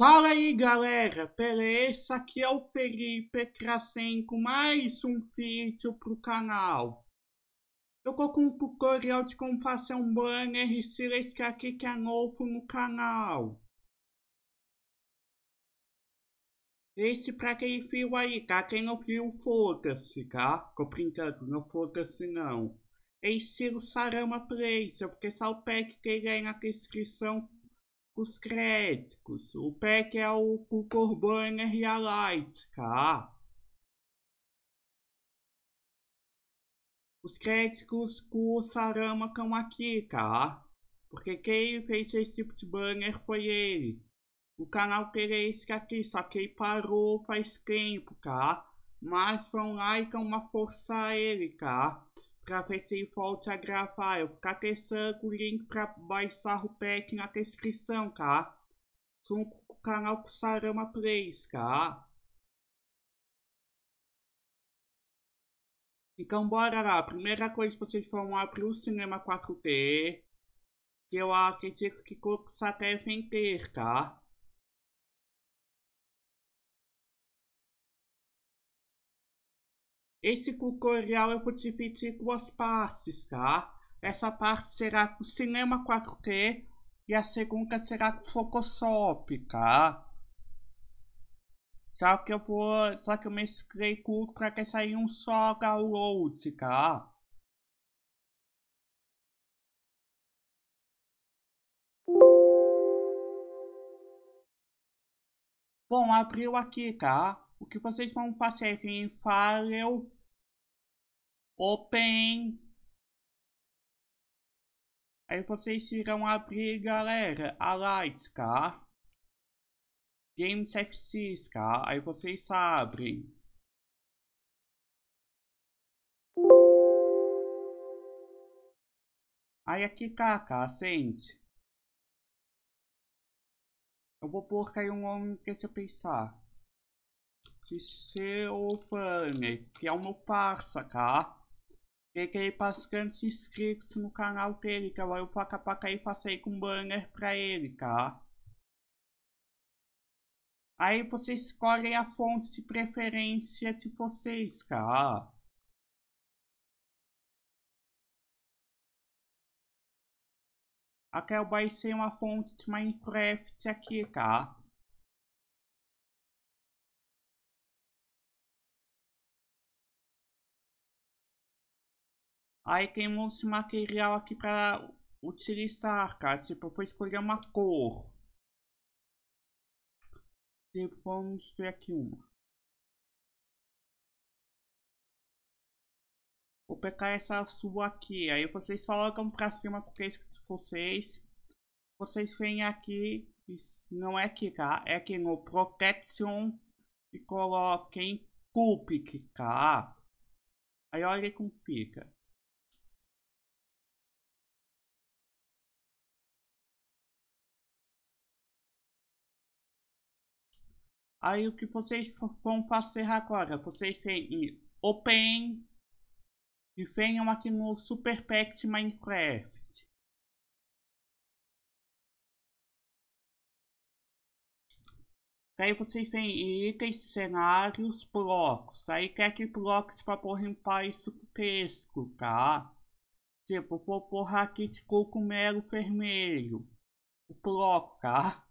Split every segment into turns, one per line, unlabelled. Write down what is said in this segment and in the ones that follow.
Fala aí galera, beleza? Aqui é o Felipe trazendo mais um vídeo pro canal. Eu tô com um tutorial de como fazer um banner se que aqui que é novo no canal. Esse pra quem viu aí, tá? Quem não viu, foda-se, tá? Tô brincando, não foda-se não. É estilo Sarama Blazer, porque só o pack que ele aí na descrição os créditos.
O PEC é o, o e a Light, tá? Os créditos com o Sarama
estão aqui, tá? Porque quem fez esse tipo de banner foi ele. O canal queria esse aqui, só que ele parou faz tempo, tá? Mas vão lá e estão a ele, tá? Travessei volte a gravar. Eu vou ficar testando o link pra baixar o pack na descrição, cá.
São o canal Sarama Plays, tá? Então bora lá. Primeira coisa vocês vão abrir o cinema 4D. Que eu acredito que Kokusatei vem ter, tá? Esse tutorial eu vou dividir em duas partes, tá?
Essa parte será com Cinema 4D e a segunda será com Photoshop, tá? Só que eu vou. Só que eu mesclei
tudo pra que sair um só download, tá? Bom, abriu aqui, tá? o que vocês vão fazer em file open aí vocês irão abrir galera a Lightscar tá? Games FC tá? aí vocês abrem aí aqui caca tá, sente eu vou pôr aí um homem que se eu pensar de celofane,
que é o meu parça, tá? Peguei bastante inscritos no canal dele, que vai eu faca paca e passei com banner pra ele, tá?
Aí vocês escolhem a fonte de preferência de vocês, tá? Aqui vai ser uma fonte de Minecraft aqui, tá? Aí temos esse material aqui para utilizar, cara. Tipo, eu vou escolher uma cor. Tipo, vamos escolher aqui uma. Vou pegar essa sua aqui. Aí vocês só
jogam pra cima com três de vocês. Vocês vêm aqui. Não é aqui, tá? É aqui no Protection. E coloquem Cubic,
tá? Aí olha como fica. Aí o que vocês vão fazer agora? Vocês têm eh, Open e venham aqui no Super Pack Minecraft. Daí vocês têm eh, itens, cenários, blocos.
Aí quer que blocos para pôr em isso texto, tá? Tipo, vou
pôr aqui de cogumelo vermelho. O bloco, tá?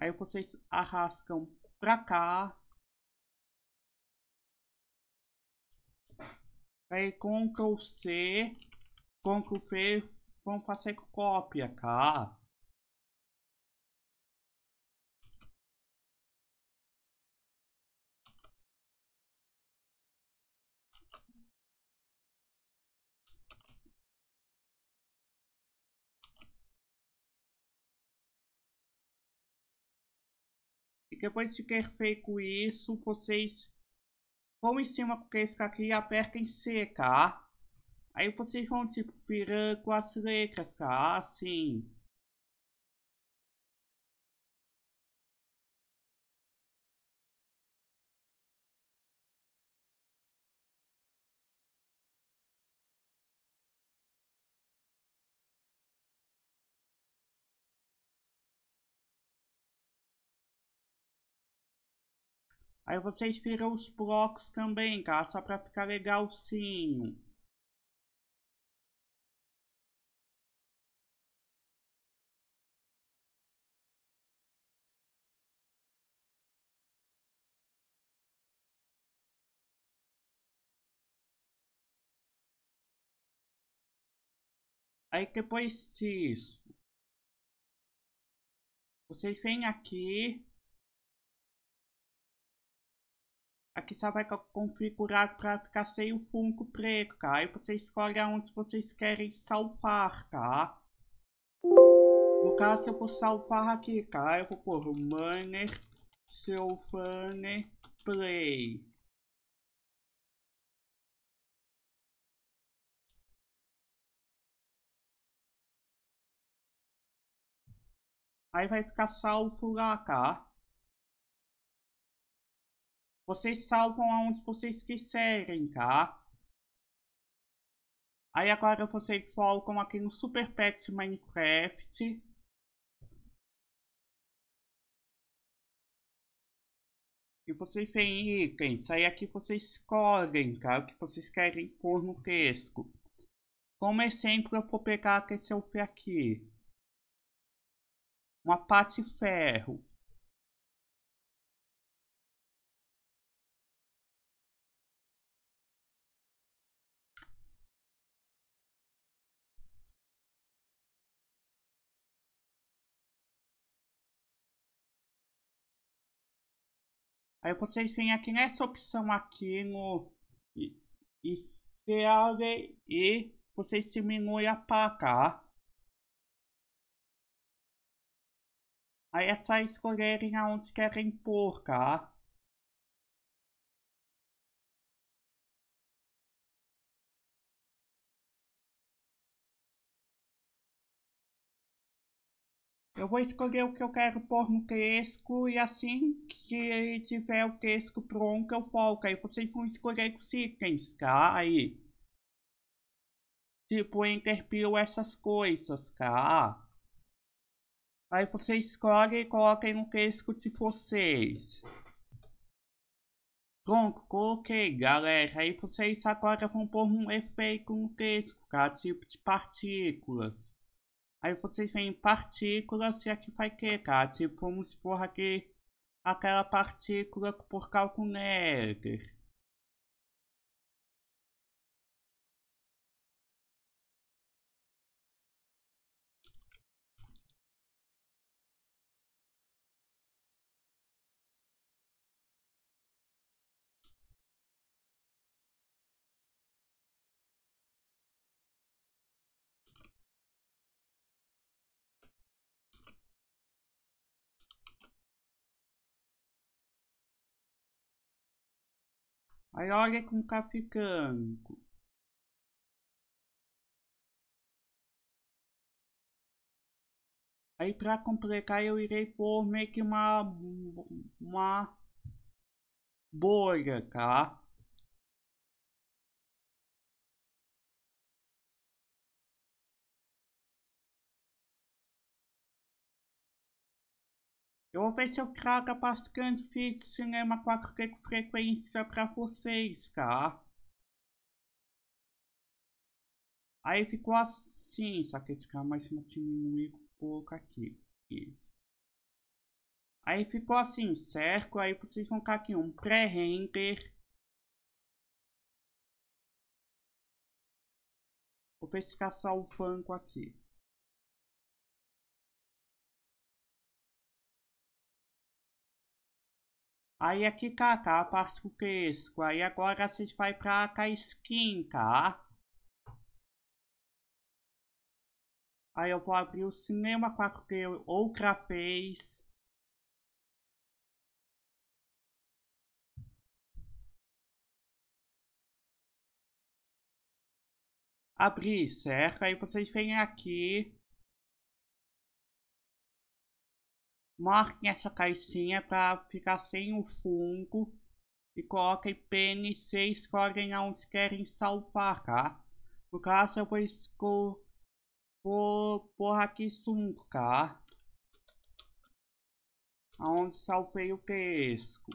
Aí vocês arrastam pra cá. Aí Ctrl C, Ctrl V, vão fazer cópia, cá. depois de ter feito isso, vocês vão em cima com esse aqui e apertem C, tá? Ah. Aí vocês vão tipo virando as letras, tá? Assim. Aí vocês viram os blocos também, cara, tá? só pra ficar legalzinho. Aí depois disso, vocês vêm aqui Aqui só vai configurar para
ficar sem o funko preto, tá? Aí você escolhe aonde vocês querem salvar, tá? No caso, eu vou salvar aqui, tá? Eu vou pôr Manner
Silvane Play. Aí vai ficar salvo lá, tá? Vocês salvam aonde vocês quiserem, tá? Aí agora vocês voltam aqui no Super Pets Minecraft. E vocês veem itens. Aí aqui vocês escolhem,
tá? O que vocês querem pôr no texto. Como exemplo, eu vou pegar que esse eu
aqui. Uma parte de ferro. Aí vocês vêm aqui nessa opção aqui no e se e vocês diminuem a para cá. Aí é só escolherem aonde querem pôr, cá. Tá? Eu vou escolher o que eu quero pôr no queixo e
assim que tiver o queixo pronto eu foco. Aí vocês vão escolher os itens, tá? Aí. Tipo, interpio essas coisas, tá? Aí vocês escolhem e coloquem no queixo de vocês. Pronto, coloquei, galera. Aí vocês agora vão pôr um efeito no texto, tá? Tipo de partículas. Aí vocês veem partículas e aqui é vai quebrar. Tipo, vamos supor aqui
aquela partícula por cálculo Neger. Aí olha como tá ficando. Aí para completar eu irei pôr meio que uma, uma bolha, tá? Eu vou ver se eu trago a Pascante de Cinema 4D com frequência para vocês, tá? Aí ficou assim, só que esse cara mais cima diminuiu um pouco aqui. Isso. Aí ficou assim, certo? Aí vocês vão colocar aqui um pré-render. Vou o salvando aqui. Aí aqui tá, tá? A parte do texto. Aí agora a gente vai pra cá skin, tá? Aí eu vou abrir o cinema 4D outra vez. Abrir, certo? Aí vocês vêm aqui. Marquem essa caixinha
para ficar sem o fungo e coloquem PNC e escolhem aonde querem salvar, tá? No caso eu vou escolher por
aqui sunco, tá? Aonde salvei o pesco.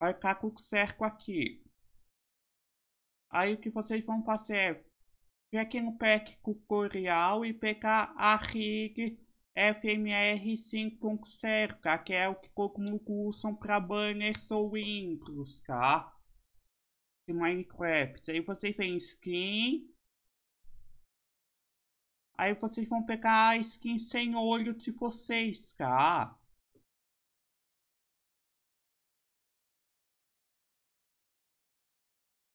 Vai ficar com o cerco aqui. Aí o que vocês vão fazer é Hackenpack Tutorial e
pegar a rede FMR 5.0, tá? Que é o que como mundo para banners ou Windows, tá? De Minecraft. Aí vocês vêm skin. Aí
vocês vão pegar a skin sem olho de vocês, tá?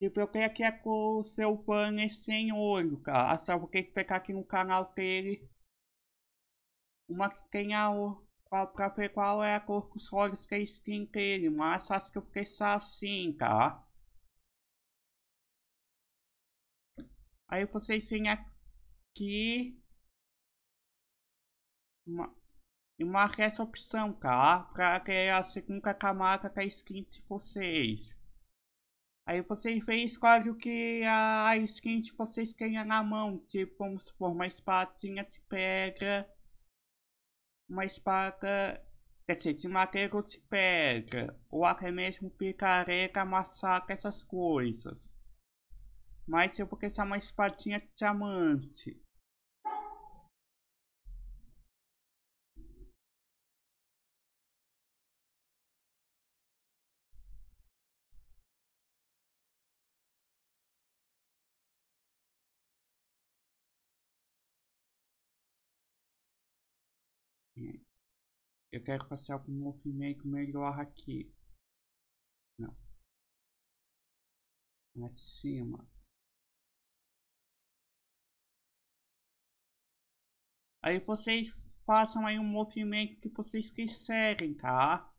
Tipo, eu quero que é com o seu fã sem olho, cara. Ah, só vou ter que pegar aqui no canal
dele. Uma que tenha a qual, pra ver qual é a cor os olhos que é skin dele. Mas acho que eu fiquei só assim, tá?
Aí vocês vêm aqui. Uma, e marca essa opção, tá? Pra que
a segunda camada que skin de vocês. Aí vocês veem quase o que a skin que vocês tenham na mão, tipo, vamos supor, uma espadinha de pedra, uma espada, quer dizer, de madeira de pedra, ou até mesmo picareta, massaca, essas coisas.
Mas eu vou querer uma espadinha de diamante. Eu quero fazer algum movimento melhor aqui. Não. Lá de cima. Aí vocês façam aí um movimento que vocês quiserem, tá?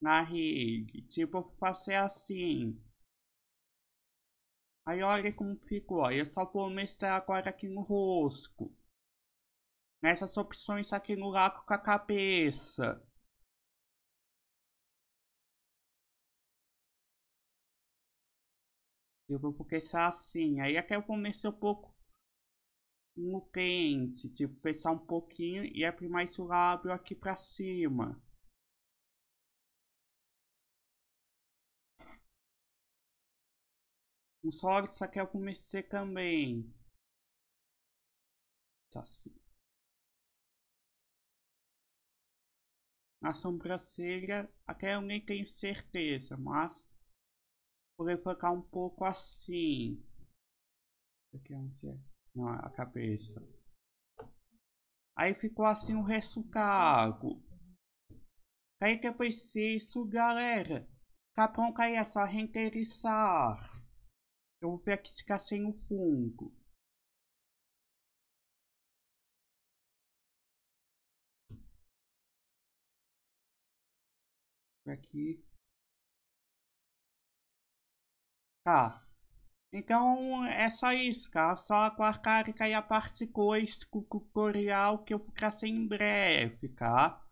Na rede. Tipo, fazer assim. Aí olha como ficou. Eu só vou mestrar agora aqui no rosto
nessas opções tá aqui no lado com a cabeça. Eu vou fechar assim. Aí aqui eu comecei um pouco no quente, tipo, fechar um pouquinho e aprimar esse lábio aqui pra cima. Um só isso aqui eu comecei também. Tá assim. na sobrancelha, até eu nem tenho certeza, mas vou focar um pouco
assim. Aqui é Não, é a cabeça. Aí ficou assim o resultado. Aí depois
isso galera, Capão tá caia é só reinteressar Eu vou ver aqui ficar tá sem o fungo. Aqui. Tá. Então é só isso, cara. Só a quarcárica e a parte
tutorial que eu vou trazer em breve, tá?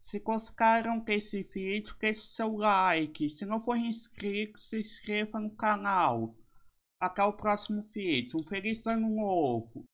Se gostaram desse vídeo, deixe seu like. Se não for inscrito, se inscreva no canal. Até o próximo vídeo. Um feliz ano novo!